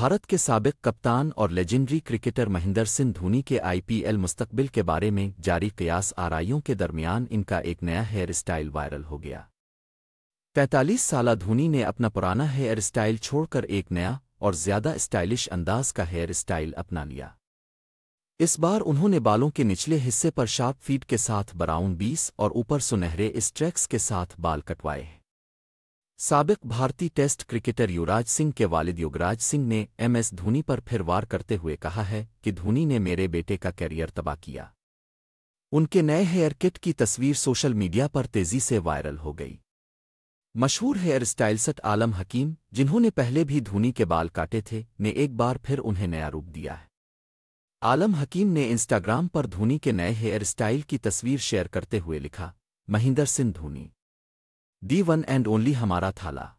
भारत के सबक कप्तान और लेजेंडरी क्रिकेटर महेंद्र सिंह धोनी के आईपीएल मुस्तकबिल के बारे में जारी कयास आरइयों के दरमियान इनका एक नया हेयर स्टाइल वायरल हो गया पैंतालीस साल धोनी ने अपना पुराना हेयर स्टाइल छोड़कर एक नया और ज्यादा स्टाइलिश अंदाज का हेयर स्टाइल अपना लिया इस बार उन्होंने बालों के निचले हिस्से पर शार्प फीट के साथ ब्राउन बीस और ऊपर सुनहरे स्ट्रैक्स के साथ बाल कटवाए हैं सबक भारतीय टेस्ट क्रिकेटर युवराज सिंह के वालिद युवराज सिंह ने एमएस धोनी पर फिर वार करते हुए कहा है कि धोनी ने मेरे बेटे का कैरियर तबाह किया उनके नए हेयर किट की तस्वीर सोशल मीडिया पर तेजी से वायरल हो गई मशहूर हेयर स्टाइलसट आलम हकीम जिन्होंने पहले भी धोनी के बाल काटे थे ने एक बार फिर उन्हें नया रूप दिया है आलम हकीम ने इंस्टाग्राम पर धोनी के नए हेयर स्टाइल की तस्वीर शेयर करते हुए लिखा Mahendra Singh Dhoni the one and only हमारा थाला